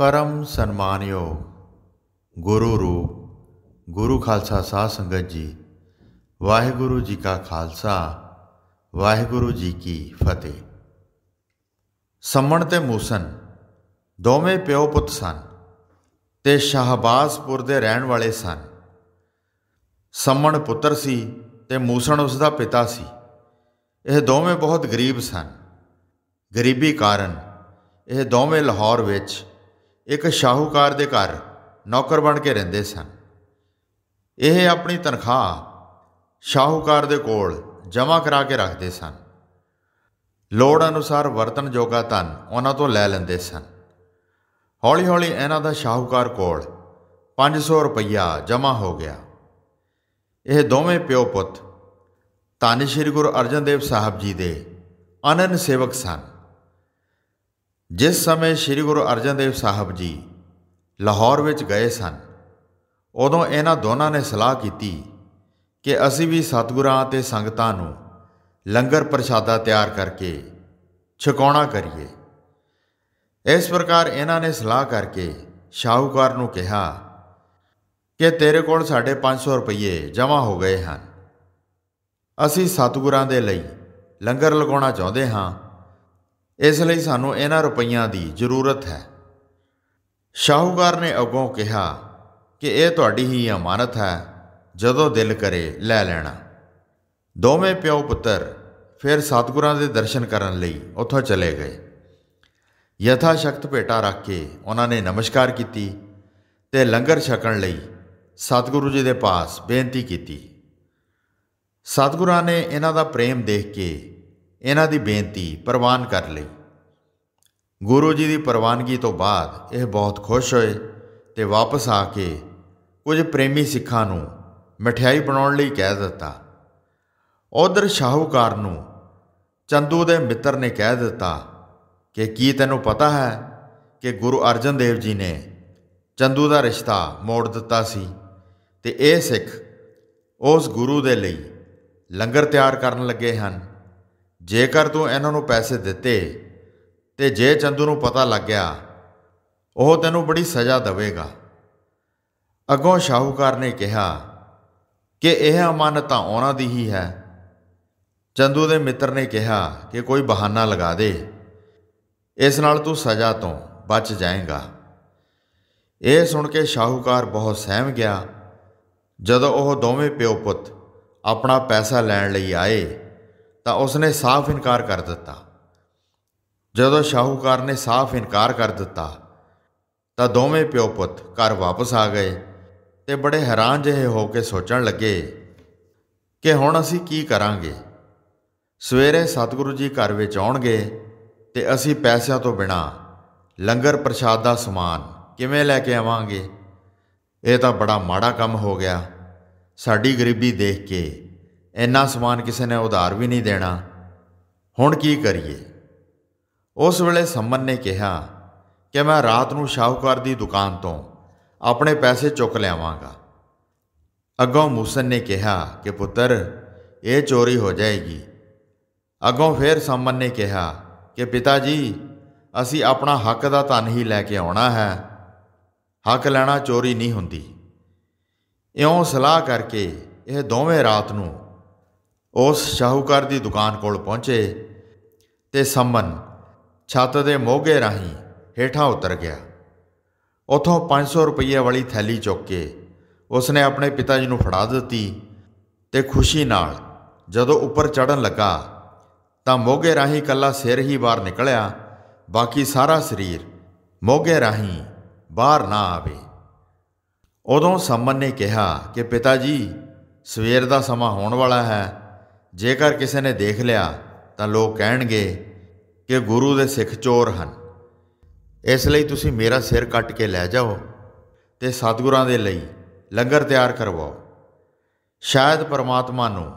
ਪਰਮ ਸਨਮਾਨਯੋ ਗੁਰੂ ਰੂਪ ਗੁਰੂ ਖਾਲਸਾ ਸਾਧ ਸੰਗਤ ਜੀ ਵਾਹਿਗੁਰੂ ਜੀ ਕਾ ਖਾਲਸਾ ਵਾਹਿਗੁਰੂ ਜੀ ਕੀ ਫਤਿਹ ਸੰਮਣ ਤੇ ਮੂਸਨ ਦੋਵੇਂ ਪਿਓ ਪੁੱਤ ਸਨ ਤੇ ਸ਼ਾਹਬਾਜ਼ਪੁਰ ਦੇ ਰਹਿਣ ਵਾਲੇ ਸਨ ਸੰਮਣ ਪੁੱਤਰ ਸੀ ਤੇ ਮੂਸਣ ਉਸ ਦਾ ਪਿਤਾ ਸੀ ਇਹ ਦੋਵੇਂ ਬਹੁਤ ਗਰੀਬ ਸਨ ਗਰੀਬੀ ਕਾਰਨ ਇਹ ਦੋਵੇਂ ਲਾਹੌਰ ਵਿੱਚ ਇੱਕ ਸ਼ਾਹੂਕਾਰ ਦੇ ਘਰ ਨੌਕਰ ਬਣ ਕੇ ਰਹਿੰਦੇ ਸਨ ਇਹ ਆਪਣੀ ਤਨਖਾਹ ਸ਼ਾਹੂਕਾਰ ਦੇ ਕੋਲ ਜਮ੍ਹਾਂ ਕਰਾ ਕੇ ਰੱਖਦੇ ਸਨ ਲੋੜ ਅਨੁਸਾਰ ਵਰਤਨ ਜੋਗਾ ਧਨ ਉਹਨਾਂ ਤੋਂ ਲੈ ਲੈਂਦੇ ਸਨ ਹੌਲੀ-ਹੌਲੀ ਇਹਨਾਂ ਦਾ ਸ਼ਾਹੂਕਾਰ ਕੋਲ 500 ਰੁਪਇਆ ਜਮ੍ਹਾਂ ਹੋ ਗਿਆ ਇਹ ਦੋਵੇਂ ਪਿਓ ਪੁੱਤ ਧੰਨ ਸ਼੍ਰੀ ਗੁਰੂ ਅਰਜਨ ਦੇਵ ਸਾਹਿਬ ਜੀ ਦੇ ਅਨਨ ਸੇਵਕ ਸਨ ਜਿਸ ਸਮੇਂ ਸ੍ਰੀ ਗੁਰੂ ਅਰਜਨ ਦੇਵ ਸਾਹਿਬ ਜੀ ਲਾਹੌਰ ਵਿੱਚ ਗਏ ਸਨ ਉਦੋਂ ਇਹਨਾਂ ਦੋਨਾਂ ਨੇ ਸਲਾਹ ਕੀਤੀ ਕਿ ਅਸੀਂ ਵੀ ਸਤਿਗੁਰਾਂ ਤੇ ਸੰਗਤਾਂ ਨੂੰ ਲੰਗਰ ਪ੍ਰਸ਼ਾਦਾ ਤਿਆਰ ਕਰਕੇ ਛਕਾਉਣਾ ਕਰੀਏ ਇਸ ਪ੍ਰਕਾਰ ਇਹਨਾਂ ਨੇ ਸਲਾਹ ਕਰਕੇ ਸ਼ਾਹੂਕਾਰ ਨੂੰ ਕਿਹਾ ਕਿ ਤੇਰੇ ਕੋਲ ਸਾਡੇ 500 ਰੁਪਏ ਜਮ੍ਹਾਂ ਹੋ ਗਏ ਹਨ ਅਸੀਂ ਸਤਿਗੁਰਾਂ ਦੇ ਲਈ ਲੰਗਰ ਲਗਾਉਣਾ ਚਾਹੁੰਦੇ ਹਾਂ ਇਸ ਲਈ ਸਾਨੂੰ ਇਹਨਾਂ ਰੁਪਈਆਂ ਦੀ ਜ਼ਰੂਰਤ ਹੈ ਸ਼ਾਹੂਗਰ ਨੇ ਅੱਗੋਂ ਕਿਹਾ ਕਿ ਇਹ ਤੁਹਾਡੀ ਹੀ ਅਮਾਨਤ ਹੈ ਜਦੋਂ ਦਿਲ ਕਰੇ ਲੈ ਲੈਣਾ ਦੋਵੇਂ ਪਿਓ ਪੁੱਤਰ ਫਿਰ ਸਤਗੁਰਾਂ ਦੇ ਦਰਸ਼ਨ ਕਰਨ ਲਈ ਉੱਥੋਂ ਚਲੇ ਗਏ ਯਥਾ ਸ਼ਕਤ ਭੇਟਾ ਰੱਖ ਕੇ ਉਹਨਾਂ ਨੇ ਨਮਸਕਾਰ ਕੀਤੀ ਤੇ ਲੰਗਰ ਛਕਣ ਲਈ ਸਤਗੁਰੂ ਜੀ ਦੇ ਪਾਸ ਬੇਨਤੀ ਕੀਤੀ ਸਤਗੁਰਾਂ ਨੇ ਇਹਨਾਂ ਦਾ ਪ੍ਰੇਮ ਦੇਖ ਕੇ ਇਹਨਾਂ ਦੀ ਬੇਨਤੀ ਪ੍ਰਵਾਨ ਕਰ ਲਈ ਗੁਰੂ ਜੀ ਦੀ ਪ੍ਰਵਾਨਗੀ ਤੋਂ ਬਾਅਦ ਇਹ ਬਹੁਤ ਖੁਸ਼ ਹੋਏ ਤੇ ਵਾਪਸ ਆ ਕੇ ਕੁਝ ਪ੍ਰੇਮੀ ਸਿੱਖਾਂ ਨੂੰ ਮਠਿਆਈ ਬਣਾਉਣ ਲਈ ਕਹਿ ਦਿੱਤਾ ਉਧਰ ਸ਼ਾਹੂਕਾਰ ਨੂੰ ਚੰਦੂ ਦੇ ਮਿੱਤਰ ਨੇ ਕਹਿ ਦਿੱਤਾ ਕਿ ਕੀ ਤੈਨੂੰ ਪਤਾ ਹੈ ਕਿ ਗੁਰੂ ਅਰਜਨ ਦੇਵ ਜੀ ਨੇ ਚੰਦੂ ਦਾ ਰਿਸ਼ਤਾ ਮੋੜ ਦਿੱਤਾ ਸੀ ਤੇ ਇਹ ਸਿੱਖ ਉਸ ਗੁਰੂ ਦੇ ਲਈ ਲੰਗਰ ਤਿਆਰ ਕਰਨ ਲੱਗੇ ਹਨ ਜੇਕਰ ਤੂੰ ਇਹਨਾਂ ਨੂੰ ਪੈਸੇ ਦਿੱਤੇ ਤੇ ਜੇ ਚੰਦੂ ਨੂੰ ਪਤਾ ਲੱਗ ਗਿਆ ਉਹ ਤੈਨੂੰ ਬੜੀ ਸਜ਼ਾ ਦੇਵੇਗਾ ਅੱਗੋਂ ਸ਼ਾਹੂਕਾਰ ਨੇ ਕਿਹਾ ਕਿ ਇਹ ਅਮਾਨਤ ਤਾਂ ਉਹਨਾਂ ਦੀ ਹੀ ਹੈ ਚੰਦੂ ਦੇ ਮਿੱਤਰ ਨੇ ਕਿਹਾ ਕਿ ਕੋਈ ਬਹਾਨਾ ਲਗਾ ਦੇ ਇਸ ਨਾਲ ਤੂੰ ਸਜ਼ਾ ਤੋਂ ਬਚ ਜਾਏਗਾ ਇਹ ਸੁਣ ਕੇ ਸ਼ਾਹੂਕਾਰ ਬਹੁਤ ਸਹਿਮ ਗਿਆ ਜਦੋਂ ਉਹ ਦੋਵੇਂ ਪਿਓ ਪੁੱਤ ਆਪਣਾ ਪੈਸਾ ਲੈਣ ਲਈ ਆਏ ਤਾਂ ਉਸਨੇ ਸਾਫ਼ ਇਨਕਾਰ ਕਰ ਦਿੱਤਾ ਜਦੋਂ ਸ਼ਾਹੂਕਾਰ ਨੇ ਸਾਫ਼ ਇਨਕਾਰ ਕਰ ਦਿੱਤਾ ਤਾਂ ਦੋਵੇਂ ਪਿਓ ਪੁੱਤ ਘਰ ਵਾਪਸ ਆ ਗਏ ਤੇ ਬੜੇ ਹੈਰਾਨ ਜਿਹੇ ਹੋ ਕੇ ਸੋਚਣ ਲੱਗੇ ਕਿ ਹੁਣ ਅਸੀਂ ਕੀ ਕਰਾਂਗੇ ਸਵੇਰੇ ਸਤਿਗੁਰੂ ਜੀ ਘਰ ਵਿੱਚ ਆਉਣਗੇ ਤੇ ਅਸੀਂ ਪੈਸਿਆਂ ਤੋਂ ਬਿਨਾ ਲੰਗਰ ਪ੍ਰਸ਼ਾਦ ਦਾ ਸਮਾਨ ਕਿਵੇਂ ਲੈ ਕੇ ਆਵਾਂਗੇ ਇਹ ਤਾਂ ਬੜਾ ਮਾੜਾ ਕੰਮ ਹੋ ਗਿਆ ਸਾਡੀ ਗਰੀਬੀ ਦੇਖ ਕੇ ਇੰਨਾ ਸਮਾਨ ਕਿਸੇ ਨੇ ਉਧਾਰ ਵੀ ਨਹੀਂ ਦੇਣਾ ਹੁਣ ਕੀ ਕਰੀਏ ਉਸ ਵੇਲੇ ਸੰਮਨ ਨੇ ਕਿਹਾ ਕਿ ਮੈਂ ਰਾਤ ਨੂੰ ਸ਼ਾਹੂਕਾਰ ਦੀ ਦੁਕਾਨ ਤੋਂ ਆਪਣੇ ਪੈਸੇ ਚੁੱਕ ਲਿਆਵਾਂਗਾ ਅੱਗੋਂ ਮੂਸਨ ਨੇ ਕਿਹਾ ਕਿ ਪੁੱਤਰ ਇਹ ਚੋਰੀ ਹੋ ਜਾਏਗੀ ਅੱਗੋਂ ਫੇਰ ਸੰਮਨ ਨੇ ਕਿਹਾ ਕਿ ਪਿਤਾ ਜੀ ਅਸੀਂ ਆਪਣਾ ਹੱਕ ਦਾ ਧਨ ਹੀ ਲੈ ਕੇ ਆਉਣਾ ਹੈ ਹੱਕ ਲੈਣਾ ਚੋਰੀ ਨਹੀਂ ਹੁੰਦੀ ਇਉਂ ਸਲਾਹ ਕਰਕੇ ਇਹ ਦੋਵੇਂ ਰਾਤ ਨੂੰ ਉਸ ਸ਼ਾਹੂਕਾਰ ਦੀ ਦੁਕਾਨ ਕੋਲ ਪਹੁੰਚੇ ਤੇ ਸੰਮਨ ਛੱਤ ਦੇ ਮੋਗੇ ਰਾਹੀਂ ਹੇਠਾਂ ਉਤਰ ਗਿਆ ਉਥੋਂ 500 ਰੁਪਏ ਵਾਲੀ ਥੈਲੀ ਚੁੱਕ ਕੇ ਉਸਨੇ ਆਪਣੇ ਪਿਤਾ ਜੀ ਨੂੰ ਫੜਾ ਦਿੱਤੀ ਤੇ ਖੁਸ਼ੀ ਨਾਲ ਜਦੋਂ ਉੱਪਰ ਚੜਨ ਲੱਗਾ ਤਾਂ ਮੋਗੇ ਰਾਹੀਂ ਕੱਲਾ ਸਿਰ ਹੀ ਬਾਹਰ ਨਿਕਲਿਆ ਬਾਕੀ ਸਾਰਾ ਸਰੀਰ ਮੋਗੇ ਰਾਹੀਂ ਬਾਹਰ ਨਾ ਆਵੇ ਉਦੋਂ ਸੰਮਨ ਨੇ ਕਿਹਾ ਕਿ ਪਿਤਾ ਜੀ ਸਵੇਰ ਦਾ ਸਮਾਂ ਹੋਣ ਵਾਲਾ ਹੈ ਜੇਕਰ ਕਿਸੇ ਨੇ ਦੇਖ ਲਿਆ ਤਾਂ ਲੋਕ ਕਹਿਣਗੇ ਕਿ ਗੁਰੂ ਦੇ ਸਿੱਖ ਚੋਰ ਹਨ ਇਸ ਲਈ ਤੁਸੀਂ ਮੇਰਾ ਸਿਰ ਕੱਟ ਕੇ ਲੈ ਜਾਓ ਤੇ ਸਤਿਗੁਰਾਂ ਦੇ ਲਈ ਲੰਗਰ ਤਿਆਰ ਕਰਵਾਓ ਸ਼ਾਇਦ ਪਰਮਾਤਮਾ ਨੂੰ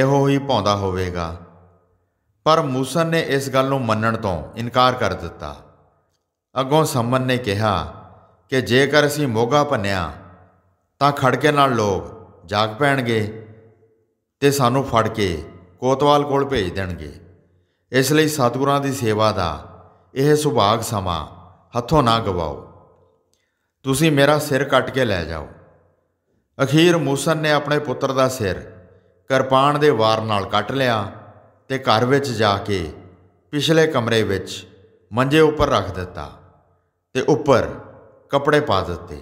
ਇਹੋ ਹੀ ਪਾਉਂਦਾ ਹੋਵੇਗਾ ਪਰ ਮੂਸਨ ਨੇ ਇਸ ਗੱਲ ਨੂੰ ਮੰਨਣ ਤੋਂ ਇਨਕਾਰ ਕਰ ਦਿੱਤਾ ਅੱਗੋਂ ਸੰਮਨ ਨੇ ਕਿਹਾ ਕਿ ਜੇਕਰ ਅਸੀਂ ਮੋਗਾ ਭੰਨਿਆ ਤਾਂ ਖੜਕੇ ਨਾਲ ਲੋਕ ਜਾਗ ਪੈਣਗੇ ਤੇ ਸਾਨੂੰ ਫੜ ਕੇ ਕੋਤਵਾਲ ਕੋਲ ਭੇਜ ਦੇਣਗੇ ਇਸ ਲਈ ਸਤਿਗੁਰਾਂ ਦੀ ਸੇਵਾ ਦਾ ਇਹ ਸੁਭਾਗ ਸਮਾਂ ਹੱਥੋਂ ਨਾ ਗਵਾਓ ਤੁਸੀਂ ਮੇਰਾ ਸਿਰ ਕੱਟ ਕੇ ਲੈ ਜਾਓ ਅਖੀਰ ਮੂਸਨ ਨੇ ਆਪਣੇ ਪੁੱਤਰ ਦਾ ਸਿਰ ਕਿਰਪਾਨ ਦੇ ਵਾਰ ਨਾਲ ਕੱਟ ਲਿਆ ਤੇ ਘਰ ਵਿੱਚ ਜਾ ਕੇ ਪਿਛਲੇ ਕਮਰੇ ਵਿੱਚ ਮੰਜੇ ਉੱਪਰ ਰੱਖ ਦਿੱਤਾ ਤੇ ਉੱਪਰ ਕੱਪੜੇ ਪਾ ਦਿੱਤੇ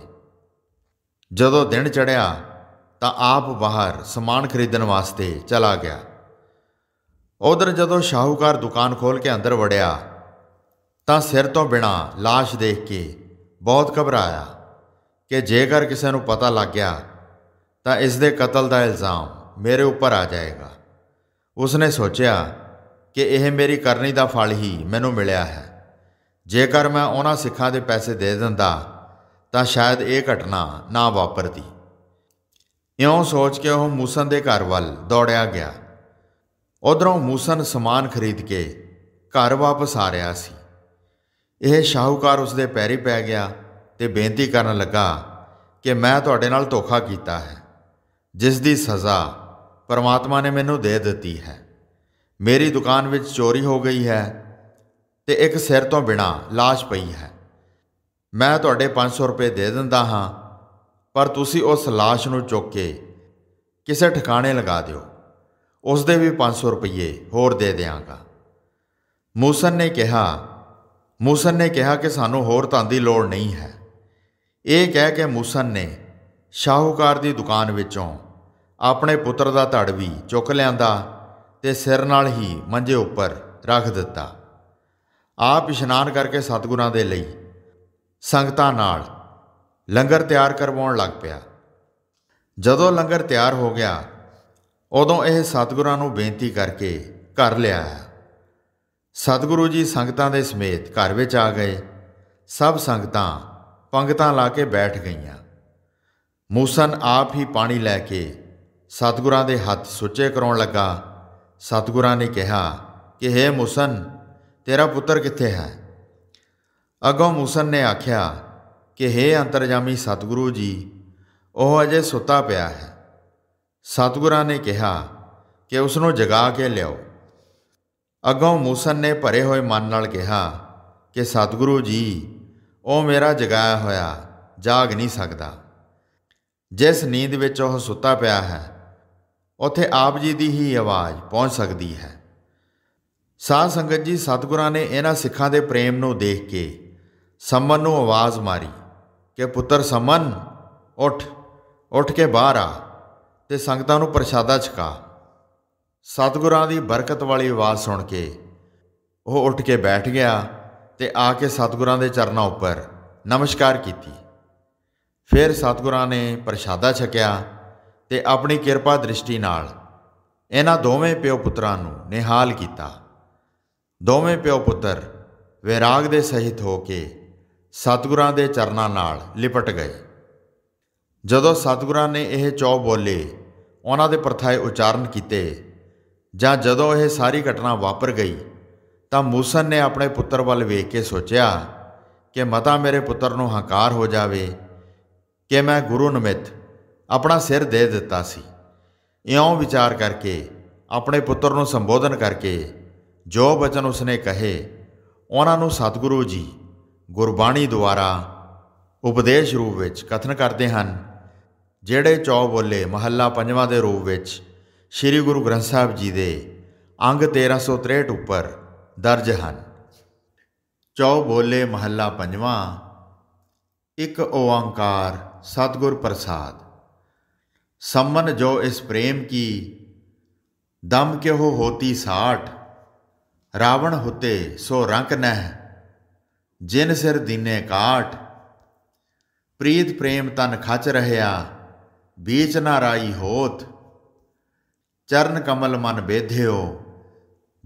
ਜਦੋਂ ਦਿਨ ਚੜਿਆ ਤਾਂ ਆਪ ਬਾਹਰ ਸਮਾਨ ਖਰੀਦਣ ਵਾਸਤੇ ਚਲਾ ਗਿਆ ਉਧਰ ਜਦੋਂ ਸ਼ਾਹੂਕਾਰ ਦੁਕਾਨ ਖੋਲ ਕੇ ਅੰਦਰ ਵੜਿਆ ਤਾਂ ਸਿਰ ਤੋਂ ਬਿਨਾ লাশ ਦੇਖ ਕੇ ਬਹੁਤ ਘਬਰਾਇਆ ਕਿ ਜੇਕਰ ਕਿਸੇ ਨੂੰ ਪਤਾ ਲੱਗ ਗਿਆ ਤਾਂ ਇਸ ਦੇ ਕਤਲ ਦਾ ਇਲਜ਼ਾਮ ਮੇਰੇ ਉੱਪਰ ਆ ਜਾਏਗਾ ਉਸਨੇ ਸੋਚਿਆ ਕਿ ਇਹ ਮੇਰੀ ਕਰਨੀ ਦਾ ਫਲ ਹੀ ਮੈਨੂੰ ਮਿਲਿਆ ਹੈ ਜੇਕਰ ਮੈਂ ਉਹਨਾਂ ਸਿੱਖਾਂ ਦੇ ਪੈਸੇ ਦੇ ਦਿੰਦਾ ਤਾਂ ਸ਼ਾਇਦ ਇਹ ਘਟਨਾ ਨਾ ਵਾਪਰਦੀ ਇਉਂ ਸੋਚ ਕੇ ਉਹ ਮੂਸਨ ਦੇ ਘਰ ਵੱਲ ਦੌੜਿਆ ਗਿਆ ਉਧਰੋਂ ਮੂਸਨ ਸਮਾਨ ਖਰੀਦ ਕੇ ਘਰ ਵਾਪਸ ਆ ਰਿਹਾ ਸੀ ਇਹ ਸ਼ਾਹੂਕਾਰ ਉਸ ਦੇ ਪੈਰੀ ਪੈ ਗਿਆ ਤੇ ਬੇਨਤੀ ਕਰਨ ਲੱਗਾ ਕਿ ਮੈਂ ਤੁਹਾਡੇ ਨਾਲ ਧੋਖਾ ਕੀਤਾ ਹੈ ਜਿਸ ਦੀ ਸਜ਼ਾ ਪਰਮਾਤਮਾ ਨੇ ਮੈਨੂੰ ਦੇ ਦਿੱਤੀ ਹੈ ਮੇਰੀ ਦੁਕਾਨ ਵਿੱਚ ਚੋਰੀ ਹੋ ਗਈ ਹੈ ਤੇ ਇੱਕ ਸਿਰ ਤੋਂ ਬਿਨਾ লাশ ਪਈ ਹੈ ਮੈਂ ਤੁਹਾਡੇ 500 ਰੁਪਏ ਦੇ ਦਿੰਦਾ ਹਾਂ ਪਰ ਤੁਸੀਂ ਉਸ লাশ ਨੂੰ ਚੁੱਕ ਕੇ ਕਿਸੇ ਠਿਕਾਣੇ ਲਗਾ ਦਿਓ ਉਸ ਦੇ ਵੀ 500 ਰੁਪਏ ਹੋਰ ਦੇ ਦਿਆਂਗਾ ਮੂਸਨ ਨੇ ਕਿਹਾ ਮੂਸਨ ਨੇ ਕਿਹਾ ਕਿ ਸਾਨੂੰ ਹੋਰ ਤਾਂ ਦੀ ਲੋੜ ਨਹੀਂ ਹੈ ਇਹ ਕਹਿ ਕੇ ਮੂਸਨ ਨੇ ਸ਼ਾਹੂਕਾਰ ਦੀ ਦੁਕਾਨ ਵਿੱਚੋਂ ਆਪਣੇ ਪੁੱਤਰ ਦਾ ਧੜ ਵੀ ਚੁੱਕ ਲਿਆਂਦਾ ਤੇ ਸਿਰ ਨਾਲ ਹੀ ਮੰਜੇ ਉੱਪਰ ਰੱਖ ਦਿੱਤਾ ਆਪ ਇਸ਼ਨਾਨ ਕਰਕੇ ਸਤਗੁਰਾਂ ਦੇ ਲਈ ਸੰਗਤਾਂ ਨਾਲ ਲੰਗਰ ਤਿਆਰ ਕਰਵਾਉਣ ਲੱਗ ਪਿਆ ਜਦੋਂ ਲੰਗਰ ਤਿਆਰ ਹੋ ਗਿਆ ਉਦੋਂ ਇਹ ਸਤਿਗੁਰਾਂ ਨੂੰ ਬੇਨਤੀ ਕਰਕੇ ਘਰ ਲਿਆ ਸਤਿਗੁਰੂ ਜੀ ਸੰਗਤਾਂ ਦੇ ਸਮੇਤ ਘਰ ਵਿੱਚ ਆ ਗਏ ਸਭ ਸੰਗਤਾਂ ਪੰਗਤਾਂ ਲਾ ਕੇ ਬੈਠ ਗਈਆਂ ਮੂਸਨ ਆਪ ਹੀ ਪਾਣੀ ਲੈ ਕੇ ਸਤਿਗੁਰਾਂ ਦੇ ਹੱਥ ਸੁੱਚੇ ਕਰਾਉਣ ਲੱਗਾ ਸਤਿਗੁਰਾਂ ਨੇ ਕਿਹਾ ਕਿ ਹੈ ਮੂਸਨ ਤੇਰਾ ਪੁੱਤਰ ਕਿੱਥੇ ਹੈ ਅਗੋਂ ਮੂਸਨ ਨੇ ਆਖਿਆ ਕਿ हे ਅੰਤਰਜਾਮੀ ਸਤਿਗੁਰੂ ਜੀ ਉਹ ਅਜੇ ਸੁੱਤਾ ਪਿਆ ਹੈ ਸਤਿਗੁਰਾਂ ਨੇ ਕਿਹਾ ਕਿ ਉਸ ਨੂੰ ਜਗਾ ਕੇ ਲਿਆਓ ਅਗੋਂ ਮੂਸਨ ਨੇ ਭਰੇ ਹੋਏ ਮਨ ਨਾਲ ਕਿਹਾ ਕਿ ਸਤਿਗੁਰੂ ਜੀ ਉਹ ਮੇਰਾ ਜਗਾਇਆ ਹੋਇਆ ਜਾਗ ਨਹੀਂ ਸਕਦਾ ਜਿਸ ਨੀਂਦ ਵਿੱਚ ਉਹ ਸੁੱਤਾ ਪਿਆ ਹੈ ਉੱਥੇ ਆਪ ਜੀ ਦੀ ਹੀ ਆਵਾਜ਼ ਪਹੁੰਚ ਸਕਦੀ ਹੈ ਸਾਧ ਸੰਗਤ ਜੀ ਸਤਿਗੁਰਾਂ ਨੇ ਇਹਨਾਂ ਸਿੱਖਾਂ ਦੇ ਪ੍ਰੇਮ ਨੂੰ ਦੇਖ ਕੇ ਸੰਮਨ ਨੂੰ ਆਵਾਜ਼ ਮਾਰੀ ਕਿ ਪੁੱਤਰ ਸਮਨ ਉੱਠ ਉੱਠ ਕੇ ਬਾਹਰ ਆ ਤੇ ਸੰਗਤਾਂ ਨੂੰ ਪ੍ਰਸ਼ਾਦਾ ਛਕਾ ਸਤਗੁਰਾਂ ਦੀ ਬਰਕਤ ਵਾਲੀ ਆਵਾਜ਼ ਸੁਣ ਕੇ ਉਹ ਉੱਠ ਕੇ ਬੈਠ ਗਿਆ ਤੇ ਆ ਕੇ ਸਤਗੁਰਾਂ ਦੇ ਚਰਨਾਂ ਉੱਪਰ ਨਮਸਕਾਰ ਕੀਤੀ ਫਿਰ ਸਤਗੁਰਾਂ ਨੇ ਪ੍ਰਸ਼ਾਦਾ ਛਕਿਆ ਤੇ ਆਪਣੀ ਕਿਰਪਾ ਦ੍ਰਿਸ਼ਟੀ ਨਾਲ ਇਹਨਾਂ ਦੋਵੇਂ ਪਿਓ ਪੁੱਤਰਾਂ ਨੂੰ ਨਿਹਾਲ ਕੀਤਾ ਦੋਵੇਂ ਪਿਓ ਪੁੱਤਰ ਵਿਰਾਗ ਦੇ ਸਹਿਤ ਹੋ ਕੇ ਸਤਿਗੁਰਾਂ ਦੇ ਚਰਨਾਂ ਨਾਲ ਲਿਪਟ ਗਏ ਜਦੋਂ ਸਤਿਗੁਰਾਂ ਨੇ ਇਹ ਚੌ ਬੋਲੇ ਉਹਨਾਂ ਦੇ ਪਰਥਾਏ ਉਚਾਰਨ ਕੀਤੇ ਜਾਂ ਜਦੋਂ ਇਹ ਸਾਰੀ ਘਟਨਾ ਵਾਪਰ ਗਈ ਤਾਂ ਮੂਸਨ ਨੇ ਆਪਣੇ ਪੁੱਤਰ ਵੱਲ ਵੇਖ ਕੇ ਸੋਚਿਆ ਕਿ ਮਤਾ ਮੇਰੇ ਪੁੱਤਰ ਨੂੰ ਹੰਕਾਰ ਹੋ ਜਾਵੇ ਕਿ ਮੈਂ ਗੁਰੂ ਨਿਮਿਤ ਆਪਣਾ ਸਿਰ ਦੇ ਦਿੱਤਾ ਸੀ ਇਉਂ ਵਿਚਾਰ ਕਰਕੇ ਆਪਣੇ ਪੁੱਤਰ ਨੂੰ ਸੰਬੋਧਨ ਕਰਕੇ ਜੋ ਬਚਨ ਉਸਨੇ ਕਹੇ ਉਹਨਾਂ ਨੂੰ ਸਤਿਗੁਰੂ ਜੀ ਗੁਰਬਾਣੀ ਦੁਆਰਾ ਉਪਦੇਸ਼ ਰੂਪ ਵਿੱਚ ਕਥਨ ਕਰਦੇ ਹਨ ਜਿਹੜੇ ਚੌ ਬੋਲੇ ਮਹੱਲਾ ਪੰਜਵਾਂ ਦੇ ਰੂਪ ਵਿੱਚ ਸ੍ਰੀ ਗੁਰੂ ਗ੍ਰੰਥ ਸਾਹਿਬ ਜੀ ਦੇ ਅੰਗ 1363 ਉੱਪਰ ਦਰਜ ਹਨ ਚੌ ਬੋਲੇ ਮਹੱਲਾ ਪੰਜਵਾਂ ਇੱਕ ਓੰਕਾਰ ਸਤਗੁਰ ਪ੍ਰਸਾਦ ਸੰਮਨ ਜੋ ਇਸ ਪ੍ਰੇਮ ਕੀ ਦਮ ਕਿਹੋ ਹੋਤੀ ਸਾਠ ਰਾਵਣ ਹੁਤੇ ਸੋ ਰੰਗ ਨਹਿ जिन सिर दीने काट प्रीत प्रेम तन खच रह बीच ना राई होत चरण कमल मन बेध्यो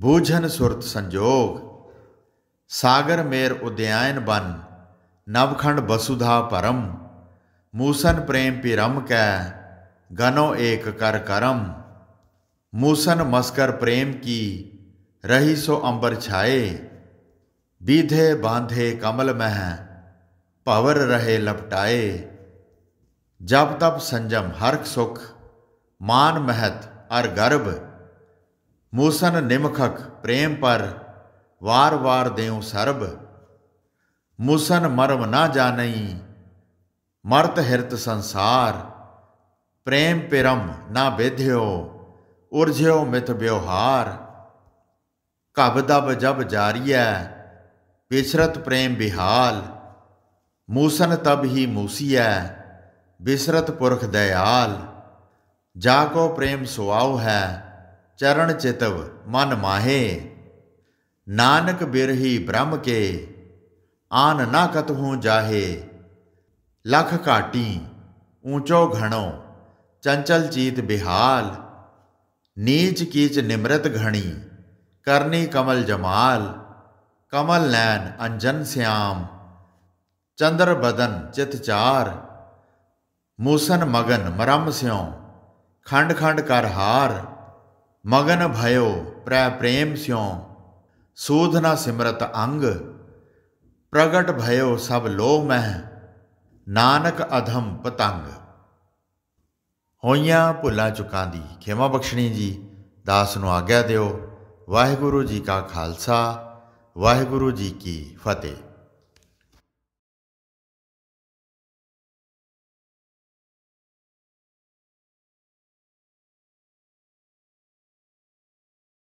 बूझन सुरत संजोग सागर मेर उद्यायन बन नवखंड वसुधा परम मूसन प्रेम पिरम कै गनो एक कर करम मूसन मस्कर प्रेम की रही सो अंबर छाए बीधे बांधे कमल मह पवर रहे लपटाए जब तप संजम हरख सुख मान महत अर गर्व मूसन निमखक प्रेम पर वार वार देऊ सर्ब मूसन मरम ना जानई मर्त हिरत संसार प्रेम परम ना बेध्यो उर्झ्यो मित व्यवहार कब दब जब है बिसरत प्रेम बिहाल मूसन तब ही मूसिया बिसरत पुरख दयाल जाको प्रेम सुआव है चरण चितव मन माहे नानक बिरही ब्रह्म के आन ना कतहूँ जाहे लख काटी ऊंचो घणो चंचल चीत बिहाल नीच कीच निमृत घणी करनी कमल जमाल ਕਮਲ ਨੈਣ ਅੰਜਨ ਸਿਆਮ ਚੰਦਰ ਬਦਨ ਚਿਤ ਚਾਰ ਮੂਸਨ ਮਗਨ ਮਰਮ ਸਿਉ ਖੰਡ ਖੰਡ ਕਰ ਹਾਰ ਮਗਨ ਭਇਓ ਪ੍ਰੈ ਪ੍ਰੇਮ ਸਿਉ ਸੂਧ ਸਿਮਰਤ ਅੰਗ ਪ੍ਰਗਟ ਭਇਓ ਸਭ ਲੋ ਮਹਿ ਨਾਨਕ ਅਧਮ ਪਤੰਗ ਹੋਈਆਂ ਭੁੱਲਾ ਚੁਕਾਂ ਦੀ ਖਿਮਾ ਬਖਸ਼ਣੀ ਜੀ ਦਾਸ ਨੂੰ ਆਗਿਆ ਦਿਓ ਵਾਹਿਗੁਰੂ ਜੀ ਕਾ ਖਾਲਸਾ ਵਾਹਿਗੁਰੂ ਜੀ ਕੀ ਫਤਿਹ